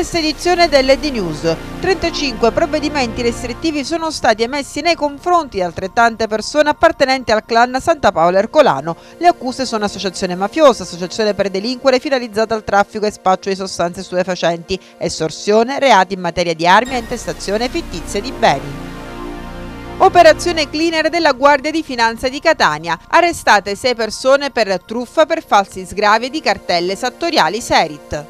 questa edizione dell'ED News. 35 provvedimenti restrittivi sono stati emessi nei confronti di altrettante persone appartenenti al clan Santa Paola Ercolano. Le accuse sono associazione mafiosa, associazione per delinquere finalizzata al traffico e spaccio di sostanze stupefacenti, estorsione, reati in materia di armi e intestazione fittizie di beni. Operazione cleaner della Guardia di Finanza di Catania. Arrestate sei persone per truffa per falsi sgravi di cartelle sattoriali Serit.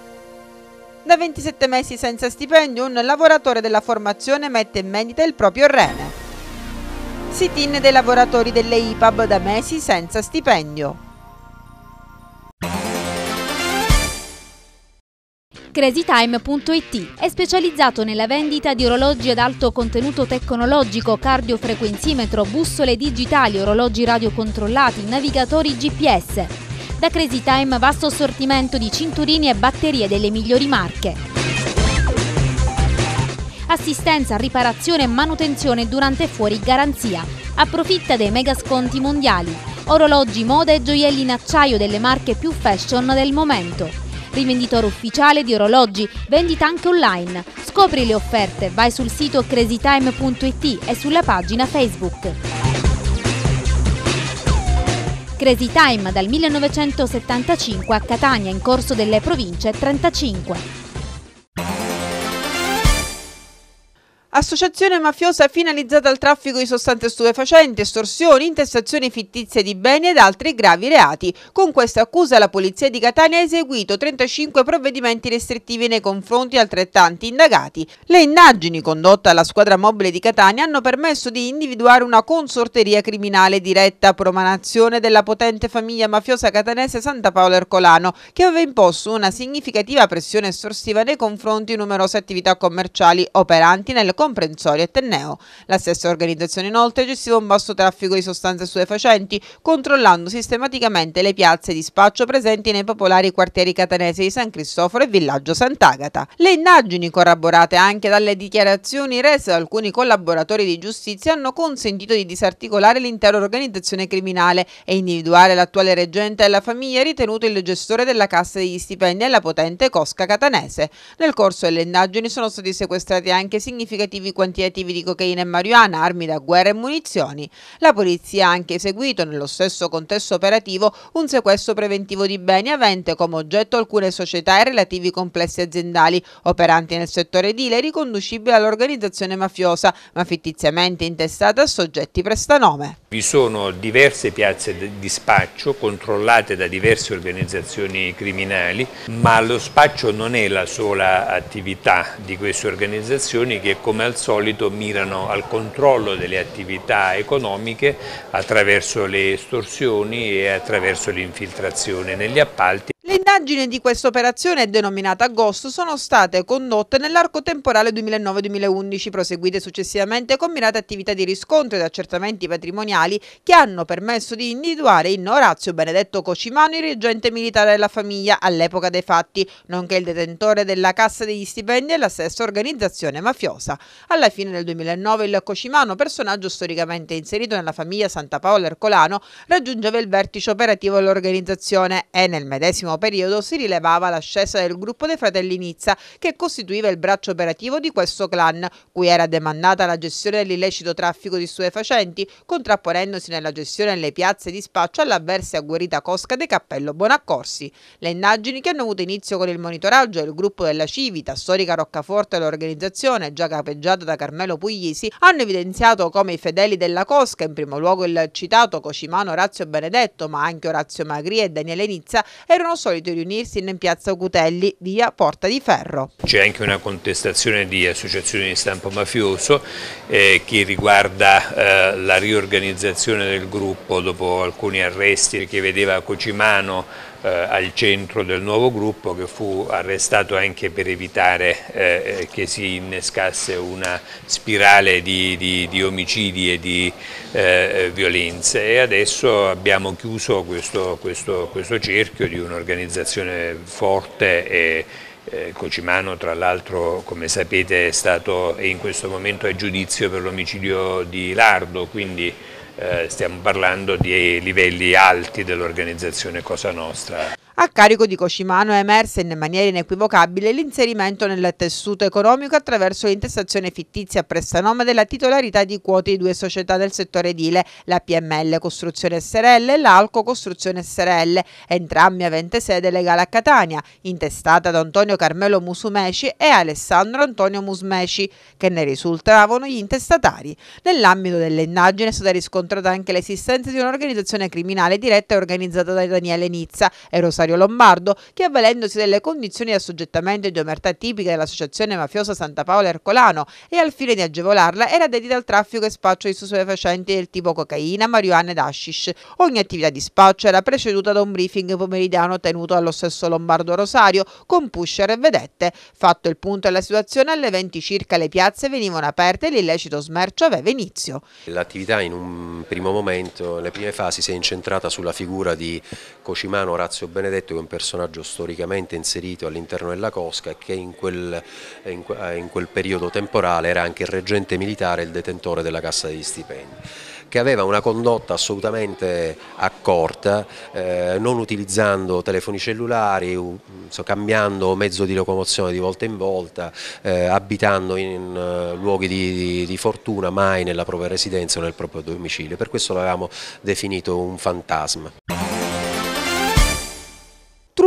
Da 27 mesi senza stipendio un lavoratore della formazione mette in vendita il proprio rene. Sit-in dei lavoratori delle IPAB da mesi senza stipendio. Crazytime.it è specializzato nella vendita di orologi ad alto contenuto tecnologico, cardiofrequenzimetro, bussole digitali, orologi radiocontrollati, navigatori GPS. Da Crazy Time vasto assortimento di cinturini e batterie delle migliori marche. Assistenza, riparazione e manutenzione durante e fuori garanzia. Approfitta dei mega sconti mondiali. Orologi, moda e gioielli in acciaio delle marche più fashion del momento rivenditore ufficiale di orologi, vendita anche online. Scopri le offerte, vai sul sito crazytime.it e sulla pagina Facebook. Crazy Time dal 1975 a Catania in corso delle province 35. Associazione mafiosa finalizzata al traffico di sostanze stupefacenti, estorsioni, intestazioni fittizie di beni ed altri gravi reati. Con questa accusa la Polizia di Catania ha eseguito 35 provvedimenti restrittivi nei confronti di altrettanti indagati. Le indagini condotte alla squadra mobile di Catania hanno permesso di individuare una consorteria criminale diretta a promanazione della potente famiglia mafiosa catanese Santa Paola Ercolano, che aveva imposto una significativa pressione estorsiva nei confronti di numerose attività commerciali operanti nel comprensorio e tenneo. La stessa organizzazione inoltre gestiva un basso traffico di sostanze stupefacenti, controllando sistematicamente le piazze di spaccio presenti nei popolari quartieri catanesi di San Cristoforo e Villaggio Sant'Agata. Le indagini, corroborate anche dalle dichiarazioni rese da alcuni collaboratori di giustizia, hanno consentito di disarticolare l'intera organizzazione criminale e individuare l'attuale reggente della famiglia ritenuto il gestore della cassa degli stipendi alla potente cosca catanese. Nel corso delle indagini sono stati sequestrati anche significativi significativi quantitativi di cocaina e marijuana, armi da guerra e munizioni. La polizia ha anche eseguito nello stesso contesto operativo un sequestro preventivo di beni avente come oggetto alcune società e relativi complessi aziendali operanti nel settore edile riconducibili all'organizzazione mafiosa, ma fittiziamente intestata a soggetti prestanome. Vi sono diverse piazze di spaccio controllate da diverse organizzazioni criminali, ma lo spaccio non è la sola attività di queste organizzazioni che come al solito mirano al controllo delle attività economiche attraverso le estorsioni e attraverso l'infiltrazione negli appalti indagini di questa operazione denominata Ghost sono state condotte nell'arco temporale 2009-2011, proseguite successivamente con mirate attività di riscontro ed accertamenti patrimoniali che hanno permesso di individuare in Orazio Benedetto Cocimano il reggente militare della famiglia all'epoca dei fatti, nonché il detentore della cassa degli stipendi e la stessa organizzazione mafiosa. Alla fine del 2009 il Cocimano, personaggio storicamente inserito nella famiglia Santa Paola Ercolano, raggiungeva il vertice operativo dell'organizzazione e nel medesimo periodo periodo si rilevava l'ascesa del gruppo dei fratelli Nizza, che costituiva il braccio operativo di questo clan, cui era demandata la gestione dell'illecito traffico di stupefacenti, contrapponendosi nella gestione delle piazze di spaccio all'avversa e agguerrita cosca dei Cappello Bonaccorsi. Le indagini che hanno avuto inizio con il monitoraggio del gruppo della Civita, storica roccaforte dell'organizzazione, già capeggiata da Carmelo Puglisi, hanno evidenziato come i fedeli della cosca, in primo luogo il citato Cocimano Orazio Benedetto, ma anche Orazio Magri e Daniele Nizza, erano soliti solito riunirsi in piazza Cutelli, via Porta di Ferro. C'è anche una contestazione di associazioni di stampo mafioso eh, che riguarda eh, la riorganizzazione del gruppo dopo alcuni arresti che vedeva Cocimano eh, al centro del nuovo gruppo che fu arrestato anche per evitare eh, eh, che si innescasse una spirale di, di, di omicidi e di eh, violenze e adesso abbiamo chiuso questo, questo, questo cerchio di un'organizzazione organizzazione forte e eh, Cocimano tra l'altro come sapete è stato in questo momento a giudizio per l'omicidio di Lardo, quindi eh, stiamo parlando di livelli alti dell'organizzazione Cosa Nostra. A carico di Cocimano è emersa in maniera inequivocabile l'inserimento nel tessuto economico attraverso l'intestazione fittizia nome della titolarità di quote di due società del settore edile, la PML Costruzione SRL e l'Alco Costruzione SRL, entrambi avente sede legale a Catania, intestata da Antonio Carmelo Musumeci e Alessandro Antonio Musmeci, che ne risultavano gli intestatari. Nell'ambito delle indagini è stata riscontrata anche l'esistenza di un'organizzazione criminale diretta e organizzata da Daniele Nizza e Rosario Mario Lombardo che avvalendosi delle condizioni di assoggettamento e di omertà tipiche dell'associazione mafiosa Santa Paola Ercolano e al fine di agevolarla era dedita al traffico e spaccio di stupefacenti del tipo cocaina, marijuana ed hashish. Ogni attività di spaccio era preceduta da un briefing pomeridiano tenuto dallo stesso Lombardo Rosario con pusher e vedette. Fatto il punto della situazione, alle 20 circa le piazze venivano aperte e l'illecito smercio aveva inizio. L'attività in un primo momento, nelle prime fasi, si è incentrata sulla figura di Cocimano Orazio Benedetti Caporetto che è un personaggio storicamente inserito all'interno della Cosca e che in quel, eh, in, eh, in quel periodo temporale era anche il reggente militare e il detentore della cassa degli stipendi che aveva una condotta assolutamente accorta, eh, non utilizzando telefoni cellulari, so, cambiando mezzo di locomozione di volta in volta, eh, abitando in uh, luoghi di, di, di, fortuna, mai nella propria residenza o nel proprio domicilio. Per questo l'avevamo definito un fantasma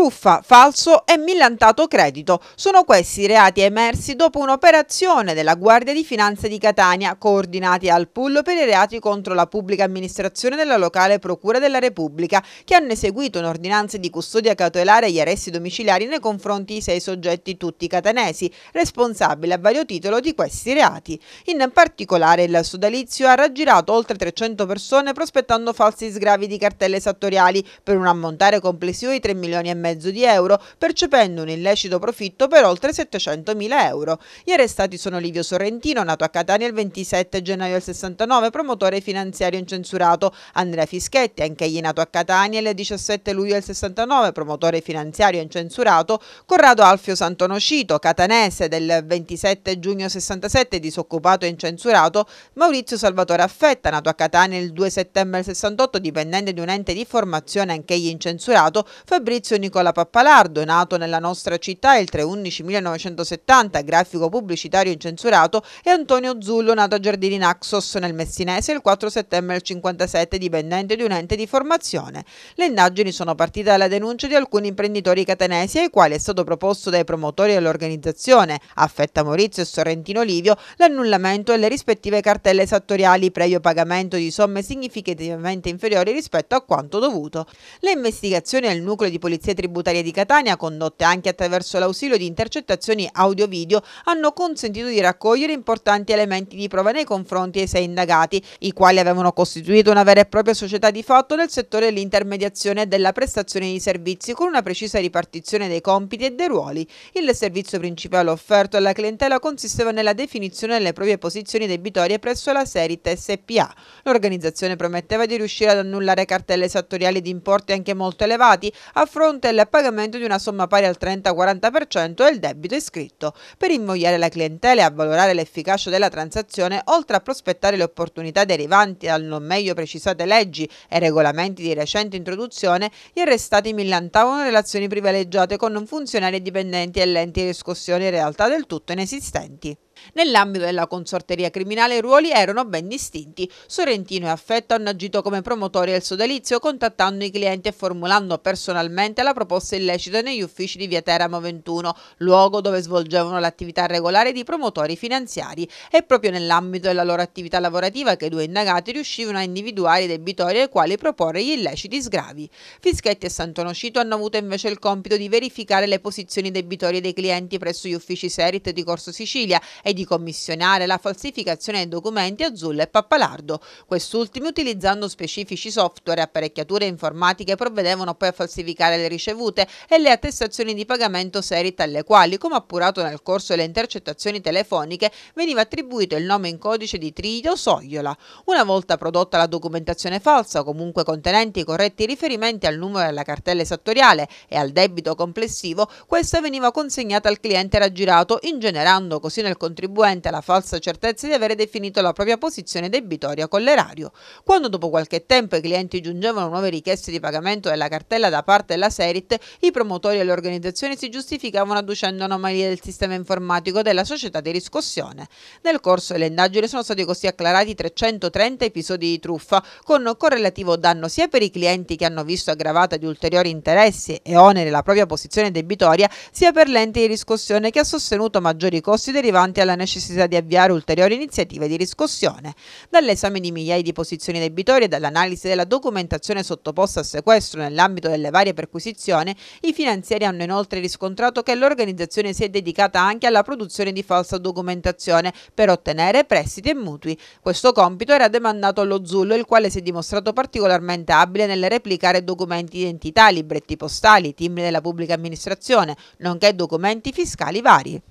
truffa, falso e millantato credito. Sono questi i reati emersi dopo un'operazione della Guardia di Finanza di Catania, coordinati al Pullo per i reati contro la pubblica amministrazione della locale Procura della Repubblica, che hanno eseguito un'ordinanza di custodia cautelare agli arresti domiciliari nei confronti di sei soggetti tutti catanesi, responsabili a vario titolo di questi reati. In particolare il sodalizio ha raggirato oltre 300 persone prospettando falsi sgravi di cartelle esattoriali per un ammontare complessivo di 3 milioni e mezzo mezzo di euro, percependo un illecito profitto per oltre 700.000 euro. Gli arrestati sono Livio Sorrentino, nato a Catania il 27 gennaio del 69, promotore finanziario incensurato, Andrea Fischetti, anche egli nato a Catania il 17 luglio del 69, promotore finanziario incensurato, Corrado Alfio Santonocito, catanese del 27 giugno 67, disoccupato e incensurato, Maurizio Salvatore Affetta, nato a Catania il 2 settembre 68, dipendente di un ente di formazione, anche egli incensurato, Fabrizio Nicolò Nicola Pappalardo, nato nella nostra città il 3-11-1970, grafico pubblicitario incensurato, e Antonio Zullo, nato a Giardini Naxos nel Messinese il 4 settembre 1957, dipendente di un ente di formazione. Le indagini sono partite dalla denuncia di alcuni imprenditori catenesi ai quali è stato proposto dai promotori dell'organizzazione, Affetta Maurizio e Sorrentino Livio, l'annullamento delle rispettive cartelle esattoriali previo pagamento di somme significativamente inferiori rispetto a quanto dovuto. Le investigazioni al nucleo di polizia tribunale tributarie di Catania, condotte anche attraverso l'ausilio di intercettazioni audio-video, hanno consentito di raccogliere importanti elementi di prova nei confronti dei sei indagati, i quali avevano costituito una vera e propria società di fatto nel settore dell'intermediazione e della prestazione di servizi, con una precisa ripartizione dei compiti e dei ruoli. Il servizio principale offerto alla clientela consisteva nella definizione delle proprie posizioni debitorie presso la Serit SPA. L'organizzazione prometteva di riuscire ad annullare cartelle esattoriali di importi anche molto elevati a fronte della al pagamento di una somma pari al 30-40% del debito iscritto, per invogliare la clientela e avvalorare l'efficacia della transazione, oltre a prospettare le opportunità derivanti dal non meglio precisate leggi e regolamenti di recente introduzione, gli arrestati millantavano relazioni privilegiate con non funzionari dipendenti e lenti di riscossione in realtà del tutto inesistenti. Nell'ambito della consorteria criminale i ruoli erano ben distinti. Sorrentino e Affetto hanno agito come promotori del sodalizio contattando i clienti e formulando personalmente la proposta illecita negli uffici di via Teramo 21, luogo dove svolgevano l'attività regolare di promotori finanziari. È proprio nell'ambito della loro attività lavorativa che i due indagati riuscivano a individuare i debitori ai quali proporre gli illeciti sgravi. Fischetti e Santonocito hanno avuto invece il compito di verificare le posizioni debitorie dei clienti presso gli uffici Serit di Corso Sicilia e di commissionare la falsificazione dei documenti a Zulla e Pappalardo. Quest'ultimi, utilizzando specifici software e apparecchiature informatiche, provvedevano poi a falsificare le ricevute e le attestazioni di pagamento Serit alle quali, come appurato nel corso delle intercettazioni telefoniche, veniva attribuito il nome in codice di Tridio Sogliola. Una volta prodotta la documentazione falsa, comunque contenente i corretti riferimenti al numero della cartella esattoriale e al debito complessivo, questa veniva consegnata al cliente raggirato, ingenerando così nel contributo contribuente la falsa certezza di avere definito la propria posizione debitoria con l'erario. Quando dopo qualche tempo i clienti giungevano nuove richieste di pagamento della cartella da parte della Serit, i promotori e le organizzazioni si giustificavano adducendo anomalie del sistema informatico della società di riscossione. Nel corso delle indagini sono stati così acclarati 330 episodi di truffa, con correlativo danno sia per i clienti che hanno visto aggravata di ulteriori interessi e oneri la propria posizione debitoria, sia per l'ente di riscossione che ha sostenuto maggiori costi derivanti alla la necessità di avviare ulteriori iniziative di riscossione. Dall'esame di migliaia di posizioni debitorie e dall'analisi della documentazione sottoposta a sequestro nell'ambito delle varie perquisizioni, i finanzieri hanno inoltre riscontrato che l'organizzazione si è dedicata anche alla produzione di falsa documentazione per ottenere prestiti e mutui. Questo compito era demandato allo Zullo, il quale si è dimostrato particolarmente abile nel replicare documenti di identità, libretti postali, timbri della pubblica amministrazione, nonché documenti fiscali vari.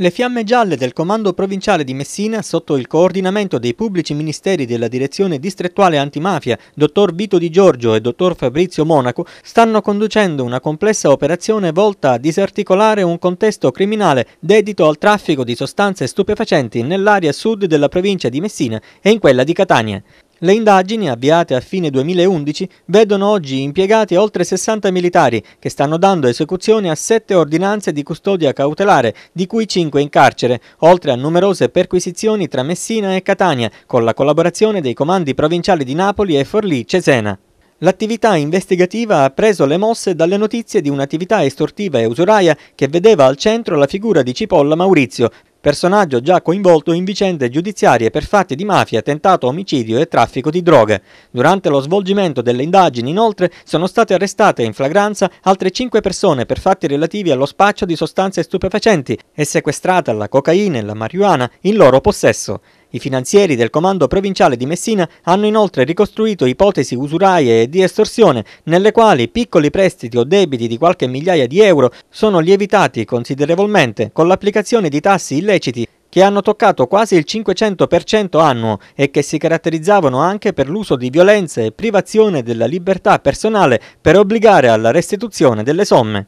Le fiamme gialle del Comando Provinciale di Messina, sotto il coordinamento dei pubblici ministeri della Direzione Distrettuale Antimafia, dottor Vito Di Giorgio e dottor Fabrizio Monaco, stanno conducendo una complessa operazione volta a disarticolare un contesto criminale dedito al traffico di sostanze stupefacenti nell'area sud della provincia di Messina e in quella di Catania. Le indagini, avviate a fine 2011, vedono oggi impiegati oltre 60 militari che stanno dando esecuzione a 7 ordinanze di custodia cautelare, di cui 5 in carcere, oltre a numerose perquisizioni tra Messina e Catania, con la collaborazione dei comandi provinciali di Napoli e Forlì-Cesena. L'attività investigativa ha preso le mosse dalle notizie di un'attività estortiva e usuraia che vedeva al centro la figura di Cipolla Maurizio, personaggio già coinvolto in vicende giudiziarie per fatti di mafia, tentato omicidio e traffico di droghe. Durante lo svolgimento delle indagini, inoltre, sono state arrestate in flagranza altre cinque persone per fatti relativi allo spaccio di sostanze stupefacenti e sequestrata la cocaina e la marijuana in loro possesso. I finanzieri del comando provinciale di Messina hanno inoltre ricostruito ipotesi usuraie e di estorsione nelle quali piccoli prestiti o debiti di qualche migliaia di euro sono lievitati considerevolmente con l'applicazione di tassi illeciti che hanno toccato quasi il 500% annuo e che si caratterizzavano anche per l'uso di violenza e privazione della libertà personale per obbligare alla restituzione delle somme.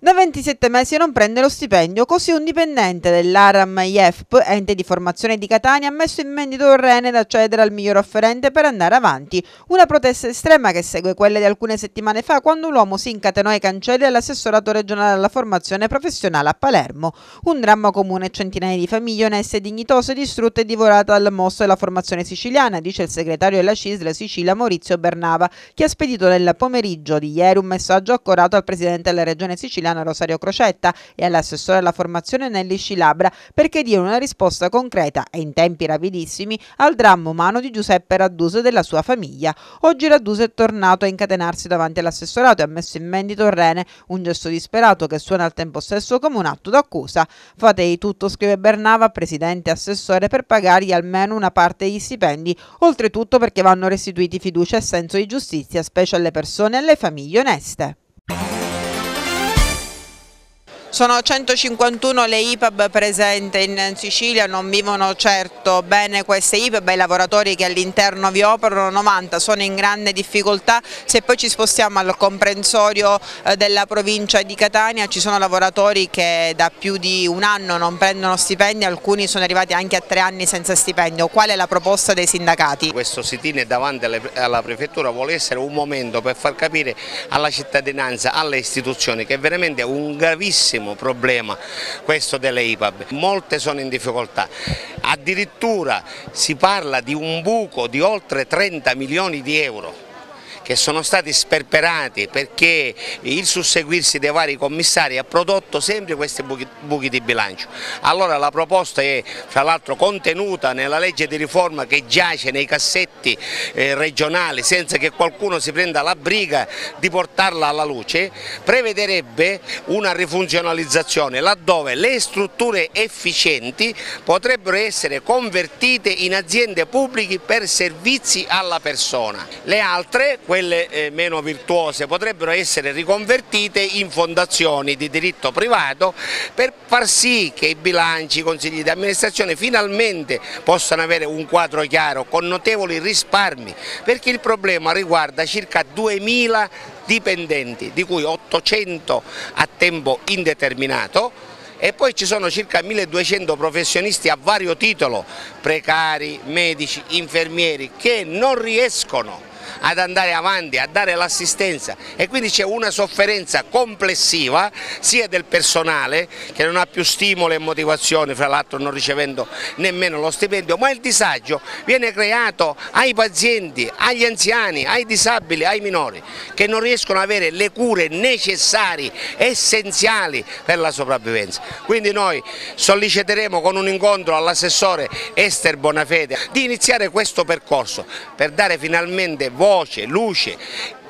Da 27 mesi non prende lo stipendio, così un dipendente dell'Aram IEFP, ente di formazione di Catania, ha messo in vendita un rene da cedere al miglior offerente per andare avanti. Una protesta estrema che segue quelle di alcune settimane fa quando un uomo si incatenò ai cancelli all'assessorato regionale alla formazione professionale a Palermo. Un dramma comune centinaia di famiglie oneste e dignitose distrutte e divorate dal mosso della formazione siciliana, dice il segretario della CISL Sicilia Maurizio Bernava, che ha spedito nel pomeriggio di ieri un messaggio accorato al presidente della regione siciliana Milano Rosario Crocetta e all'assessore alla formazione Nelly Scilabra perché diano una risposta concreta e in tempi rapidissimi al dramma umano di Giuseppe Radduse e della sua famiglia. Oggi Radduse è tornato a incatenarsi davanti all'assessorato e ha messo in vendita un rene, un gesto disperato che suona al tempo stesso come un atto d'accusa. Fate di tutto, scrive Bernava, presidente e assessore, per pagargli almeno una parte degli stipendi, oltretutto perché vanno restituiti fiducia e senso di giustizia, specie alle persone e alle famiglie oneste. Sono 151 le IPAB presenti in Sicilia, non vivono certo bene queste IPAB, i lavoratori che all'interno vi operano, 90, sono in grande difficoltà, se poi ci spostiamo al comprensorio eh, della provincia di Catania ci sono lavoratori che da più di un anno non prendono stipendi, alcuni sono arrivati anche a tre anni senza stipendio, qual è la proposta dei sindacati? Questo sit-in davanti alla prefettura vuole essere un momento per far capire alla cittadinanza, alle istituzioni che veramente è un gravissimo grandissimo problema questo delle IPAB, molte sono in difficoltà, addirittura si parla di un buco di oltre 30 milioni di euro che sono stati sperperati perché il susseguirsi dei vari commissari ha prodotto sempre questi buchi, buchi di bilancio. Allora la proposta è fra l'altro contenuta nella legge di riforma che giace nei cassetti eh, regionali senza che qualcuno si prenda la briga di portarla alla luce, prevederebbe una rifunzionalizzazione laddove le strutture efficienti potrebbero essere convertite in aziende pubbliche per servizi alla persona. Le altre, quelle quelle eh, meno virtuose potrebbero essere riconvertite in fondazioni di diritto privato per far sì che i bilanci, i consigli di amministrazione finalmente possano avere un quadro chiaro con notevoli risparmi perché il problema riguarda circa 2000 dipendenti di cui 800 a tempo indeterminato e poi ci sono circa 1200 professionisti a vario titolo, precari, medici, infermieri, che non riescono ad andare avanti, a dare l'assistenza e quindi c'è una sofferenza complessiva sia del personale che non ha più stimolo e motivazione, fra l'altro non ricevendo nemmeno lo stipendio, ma il disagio viene creato ai pazienti, agli anziani, ai disabili, ai minori che non riescono ad avere le cure necessarie, essenziali per la sopravvivenza. Quindi noi solleciteremo con un incontro all'assessore Esther Bonafede di iniziare questo percorso per dare finalmente voce voce, luce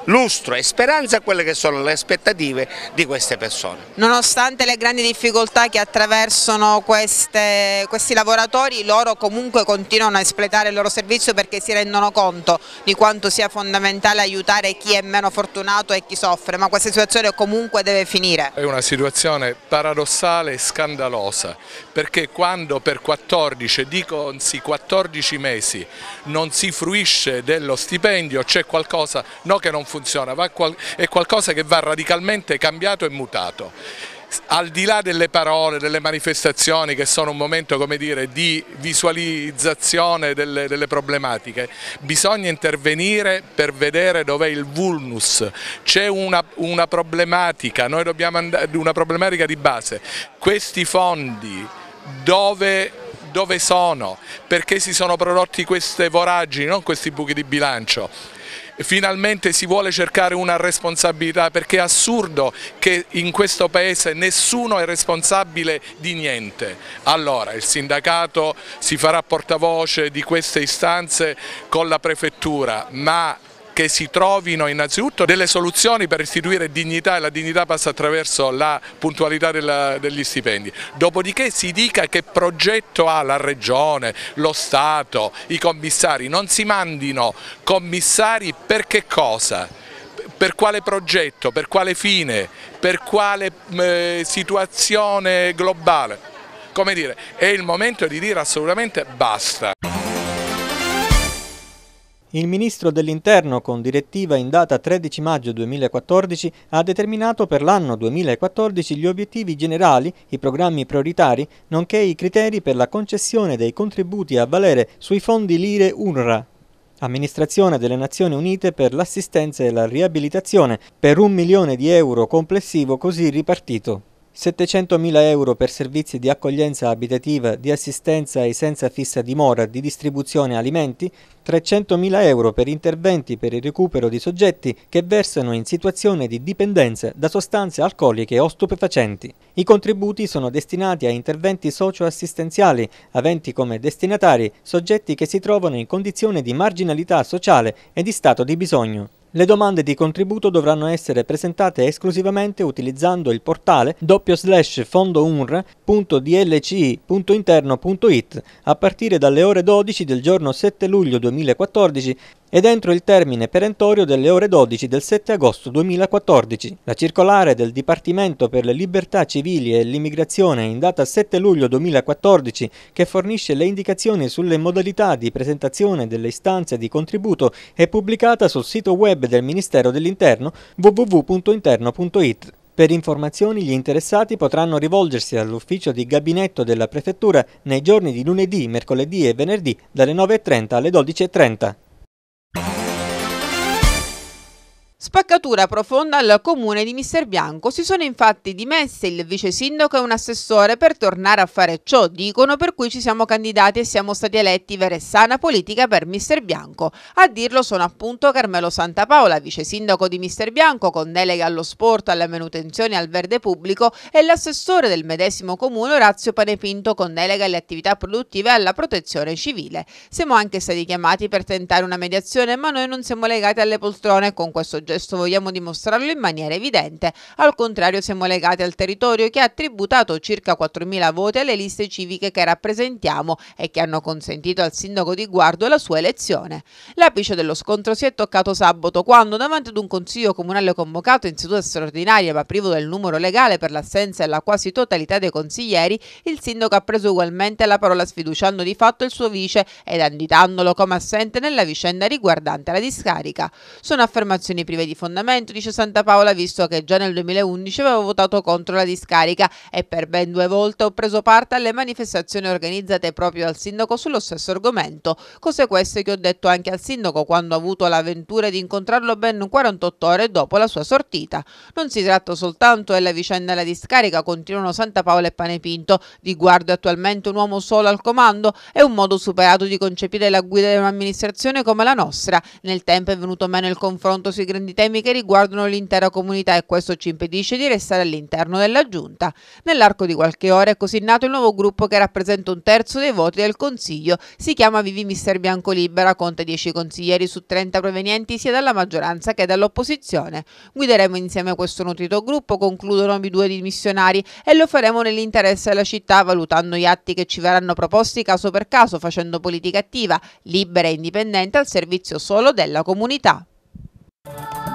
lustro e speranza a quelle che sono le aspettative di queste persone. Nonostante le grandi difficoltà che attraversano queste, questi lavoratori, loro comunque continuano a espletare il loro servizio perché si rendono conto di quanto sia fondamentale aiutare chi è meno fortunato e chi soffre, ma questa situazione comunque deve finire. È una situazione paradossale e scandalosa, perché quando per 14, dico anzi 14 mesi non si fruisce dello stipendio c'è qualcosa no, che non funziona funziona, qual è qualcosa che va radicalmente cambiato e mutato al di là delle parole, delle manifestazioni che sono un momento dire, di visualizzazione delle, delle, problematiche, bisogna intervenire per vedere dov'è il vulnus, c'è una, una, problematica, noi dobbiamo andare, una problematica di base, questi fondi dove, dove sono, perché si sono prodotti queste voragini, non questi buchi di bilancio, finalmente si vuole cercare una responsabilità perché è assurdo che in questo paese nessuno è responsabile di niente. Allora il sindacato si farà portavoce di queste istanze con la prefettura ma che si trovino innanzitutto delle soluzioni per restituire dignità e la dignità passa attraverso la puntualità della, degli stipendi, dopodiché si dica che progetto ha la Regione, lo Stato, i commissari, non si mandino commissari per che cosa? per quale progetto, per quale fine, per quale eh, situazione globale. Come dire, è il momento di dire assolutamente basta. Il ministro dell'Interno, con direttiva in data 13 maggio 2014, ha determinato per l'anno 2014 gli obiettivi generali, i programmi prioritari, nonché i criteri per la concessione dei contributi a valere sui fondi Lire UNRWA. Amministrazione delle Nazioni Unite per l'assistenza e la riabilitazione, per un milione di euro complessivo così ripartito. 700.000 euro per servizi di accoglienza abitativa, di assistenza e senza fissa dimora, di distribuzione alimenti, 300.000 euro per interventi per il recupero di soggetti che versano in situazione di dipendenza da sostanze alcoliche o stupefacenti. I contributi sono destinati a interventi socioassistenziali, aventi come destinatari soggetti che si trovano in condizione di marginalità sociale e di stato di bisogno. Le domande di contributo dovranno essere presentate esclusivamente utilizzando il portale doppio slash fondounr.dlci.interno.it a partire dalle ore 12 del giorno 7 luglio 2014 ed entro il termine perentorio delle ore 12 del 7 agosto 2014. La circolare del Dipartimento per le libertà civili e l'immigrazione in data 7 luglio 2014 che fornisce le indicazioni sulle modalità di presentazione delle istanze di contributo è pubblicata sul sito web del Ministero dell'Interno www.interno.it. Per informazioni gli interessati potranno rivolgersi all'ufficio di gabinetto della Prefettura nei giorni di lunedì, mercoledì e venerdì dalle 9.30 alle 12.30. Spaccatura profonda al comune di Mister Bianco. Si sono infatti dimesse il vice sindaco e un assessore per tornare a fare ciò, dicono, per cui ci siamo candidati e siamo stati eletti vera e sana politica per Mister Bianco. A dirlo sono appunto Carmelo Santapaola, vice sindaco di Mister Bianco, con delega allo sport, alla manutenzione e al verde pubblico, e l'assessore del medesimo comune Orazio Panepinto, con delega alle attività produttive e alla protezione civile. Siamo anche stati chiamati per tentare una mediazione, ma noi non siamo legati alle poltrone con questo gesto questo vogliamo dimostrarlo in maniera evidente. Al contrario siamo legati al territorio che ha tributato circa 4.000 voti alle liste civiche che rappresentiamo e che hanno consentito al sindaco di Guardo la sua elezione. L'apice dello scontro si è toccato sabato quando davanti ad un consiglio comunale convocato in seduta straordinaria ma privo del numero legale per l'assenza e la quasi totalità dei consiglieri, il sindaco ha preso ugualmente la parola sfiduciando di fatto il suo vice ed anditandolo come assente nella vicenda riguardante la discarica. Sono affermazioni private olive di fondamento, dice Santa Paola, visto che già nel 2011 avevo votato contro la discarica e per ben due volte ho preso parte alle manifestazioni organizzate proprio dal sindaco sullo stesso argomento. Cose queste che ho detto anche al sindaco quando ho avuto l'avventura di incontrarlo ben 48 ore dopo la sua sortita. Non si tratta soltanto della vicenda della discarica, continuano Santa Paola e Panepinto. guardo attualmente un uomo solo al comando è un modo superato di concepire la guida di un'amministrazione come la nostra. Nel tempo è venuto meno il confronto sui grandi quindi temi che riguardano l'intera comunità e questo ci impedisce di restare all'interno della giunta. Nell'arco di qualche ora è così nato il nuovo gruppo che rappresenta un terzo dei voti del Consiglio. Si chiama Vivi Mister Bianco Libera, conta 10 consiglieri su 30 provenienti sia dalla maggioranza che dall'opposizione. Guideremo insieme questo nutrito gruppo, concludono i due dimissionari e lo faremo nell'interesse della città valutando gli atti che ci verranno proposti caso per caso facendo politica attiva, libera e indipendente al servizio solo della comunità. Oh.